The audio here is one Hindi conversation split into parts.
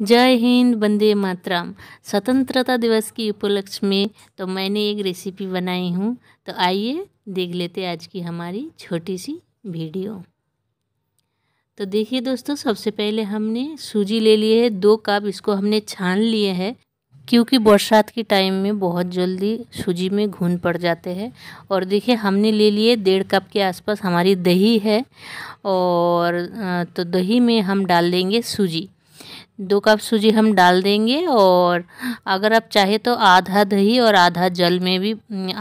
जय हिंद बंदे मातरम स्वतंत्रता दिवस की उपलक्ष्य में तो मैंने एक रेसिपी बनाई हूँ तो आइए देख लेते आज की हमारी छोटी सी वीडियो तो देखिए दोस्तों सबसे पहले हमने सूजी ले ली है दो कप इसको हमने छान लिए है क्योंकि बरसात के टाइम में बहुत जल्दी सूजी में घुन पड़ जाते हैं और देखिए हमने ले लिए डेढ़ कप के आसपास हमारी दही है और तो दही में हम डाल देंगे सूजी दो कप सूजी हम डाल देंगे और अगर आप चाहे तो आधा दही और आधा जल में भी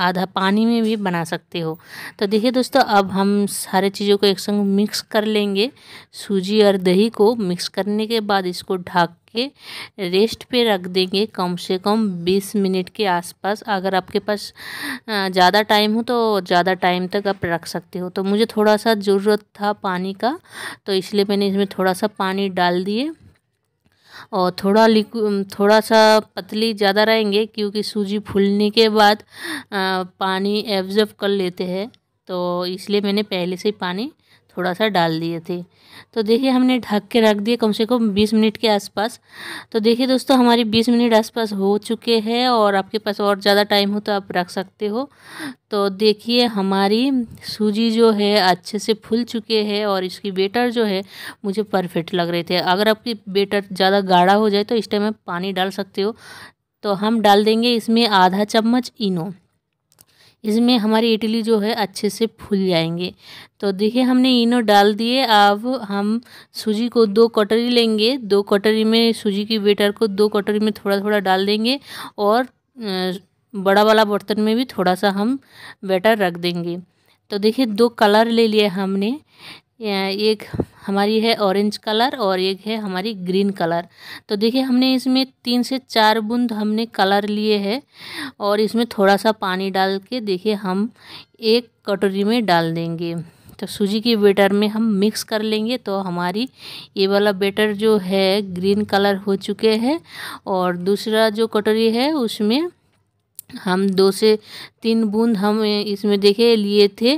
आधा पानी में भी बना सकते हो तो देखिए दोस्तों अब हम सारे चीज़ों को एक संग मिक्स कर लेंगे सूजी और दही को मिक्स करने के बाद इसको ढाक के रेस्ट पे रख देंगे कम से कम 20 मिनट के आसपास अगर आपके पास ज़्यादा टाइम हो तो ज़्यादा टाइम तक आप रख सकते हो तो मुझे थोड़ा सा ज़रूरत था पानी का तो इसलिए मैंने इसमें थोड़ा सा पानी डाल दिए और थोड़ा लिक्व थोड़ा सा पतली ज़्यादा रहेंगे क्योंकि सूजी फूलने के बाद पानी एब्जर्व कर लेते हैं तो इसलिए मैंने पहले से ही पानी थोड़ा सा डाल दिए थे तो देखिए हमने ढक के रख दिए कम से कम बीस मिनट के आसपास तो देखिए दोस्तों हमारी बीस मिनट आसपास हो चुके हैं और आपके पास और ज़्यादा टाइम हो तो आप रख सकते हो तो देखिए हमारी सूजी जो है अच्छे से फूल चुके हैं और इसकी बेटर जो है मुझे परफेक्ट लग रहे थे अगर आपकी बेटर ज़्यादा गाढ़ा हो जाए तो इस टाइम आप पानी डाल सकते हो तो हम डाल देंगे इसमें आधा चम्मच इनो इसमें हमारी इडली जो है अच्छे से फूल जाएंगे तो देखिए हमने इनो डाल दिए अब हम सूजी को दो कटोरी लेंगे दो कटोरी में सूजी की बेटर को दो कटोरी में थोड़ा थोड़ा डाल देंगे और बड़ा वाला बर्तन में भी थोड़ा सा हम बेटर रख देंगे तो देखिए दो कलर ले लिए हमने एक हमारी है ऑरेंज कलर और एक है हमारी ग्रीन कलर तो देखिए हमने इसमें तीन से चार बूंद हमने कलर लिए है और इसमें थोड़ा सा पानी डाल के देखिए हम एक कटोरी में डाल देंगे तो सूजी के बेटर में हम मिक्स कर लेंगे तो हमारी ये वाला बेटर जो है ग्रीन कलर हो चुके हैं और दूसरा जो कटोरी है उसमें हम दो से तीन बूंद हम इसमें देखे लिए थे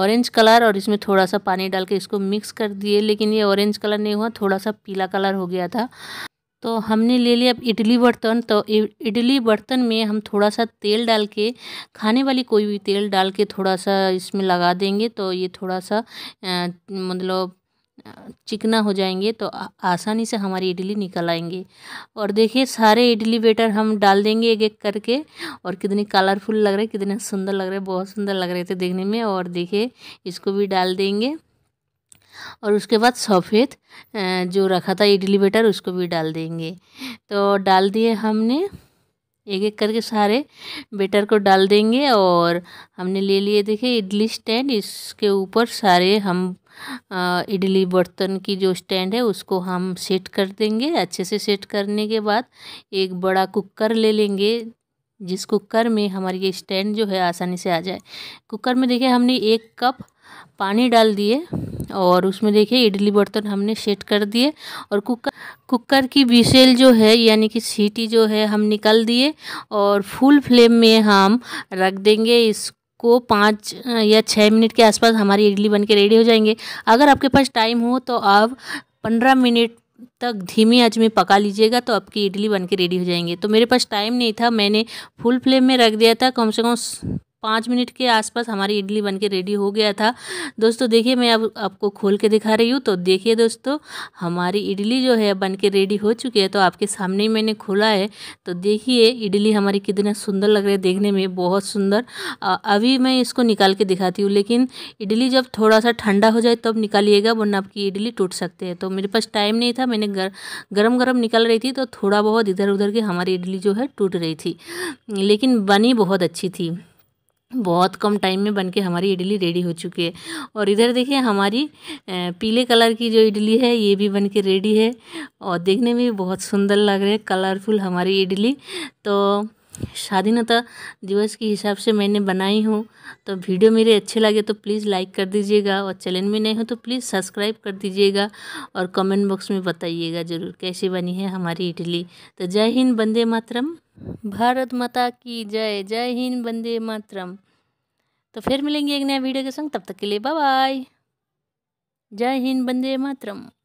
ऑरेंज कलर और इसमें थोड़ा सा पानी डाल के इसको मिक्स कर दिए लेकिन ये ऑरेंज कलर नहीं हुआ थोड़ा सा पीला कलर हो गया था तो हमने ले लिया अब इडली बर्तन तो इडली बर्तन में हम थोड़ा सा तेल डाल के खाने वाली कोई भी तेल डाल के थोड़ा सा इसमें लगा देंगे तो ये थोड़ा सा मतलब चिकना हो जाएंगे तो आसानी से हमारी इडली निकल आएंगे और देखिए सारे इडली बेटर हम डाल देंगे एक एक करके और कितने कलरफुल लग रहे कितने सुंदर लग रहे बहुत सुंदर लग रहे थे देखने में और देखिए इसको भी डाल देंगे और उसके बाद सफ़ेद जो रखा था इडली बेटर उसको भी डाल देंगे तो डाल दिए हमने एक एक करके सारे बेटर को डाल देंगे और हमने ले लिए देखिए इडली स्टैंड इसके ऊपर सारे हम इडली बर्तन की जो स्टैंड है उसको हम सेट कर देंगे अच्छे से सेट करने के बाद एक बड़ा कुकर ले लेंगे जिस कुकर में हमारी ये स्टैंड जो है आसानी से आ जाए कुकर में देखिए हमने एक कप पानी डाल दिए और उसमें देखिए इडली बर्तन हमने सेट कर दिए और कुकर कुकर की बिसेल जो है यानी कि सीटी जो है हम निकाल दिए और फुल फ्लेम में हम रख देंगे इस को पाँच या छः मिनट के आसपास हमारी इडली बनके रेडी हो जाएंगे अगर आपके पास टाइम हो तो आप पंद्रह मिनट तक धीमी आंच में पका लीजिएगा तो आपकी इडली बनके रेडी हो जाएंगे तो मेरे पास टाइम नहीं था मैंने फुल फ्लेम में रख दिया था कम से कम पाँच मिनट के आसपास हमारी इडली बन के रेडी हो गया था दोस्तों देखिए मैं अब आपको खोल के दिखा रही हूँ तो देखिए दोस्तों हमारी इडली जो है बन के रेडी हो चुकी है तो आपके सामने ही मैंने खोला है तो देखिए इडली हमारी कितना सुंदर लग रही है देखने में बहुत सुंदर अभी मैं इसको निकाल के दिखाती हूँ लेकिन इडली जब थोड़ा सा ठंडा हो जाए तब तो निकालिएगा वरना आपकी इडली टूट सकते हैं तो मेरे पास टाइम नहीं था मैंने गर, गर्म गरम निकाल रही थी तो थोड़ा बहुत इधर उधर की हमारी इडली जो है टूट रही थी लेकिन बनी बहुत अच्छी थी बहुत कम टाइम में बनके हमारी इडली रेडी हो चुकी है और इधर देखिए हमारी पीले कलर की जो इडली है ये भी बनके रेडी है और देखने में भी बहुत सुंदर लग रहे है कलरफुल हमारी इडली तो स्वाधीनता दिवस के हिसाब से मैंने बनाई हूँ तो वीडियो मेरे अच्छे लगे तो प्लीज़ लाइक कर दीजिएगा और चैनल में नए हो तो प्लीज़ सब्सक्राइब कर दीजिएगा और कमेंट बॉक्स में बताइएगा ज़रूर कैसे बनी है हमारी इडली तो जय हिंद वंदे मातरम भारत माता की जय जय हिंद वंदे मातरम तो फिर मिलेंगे एक नया वीडियो के संग तब तक के लिए बाय जय हिंद वंदे मातरम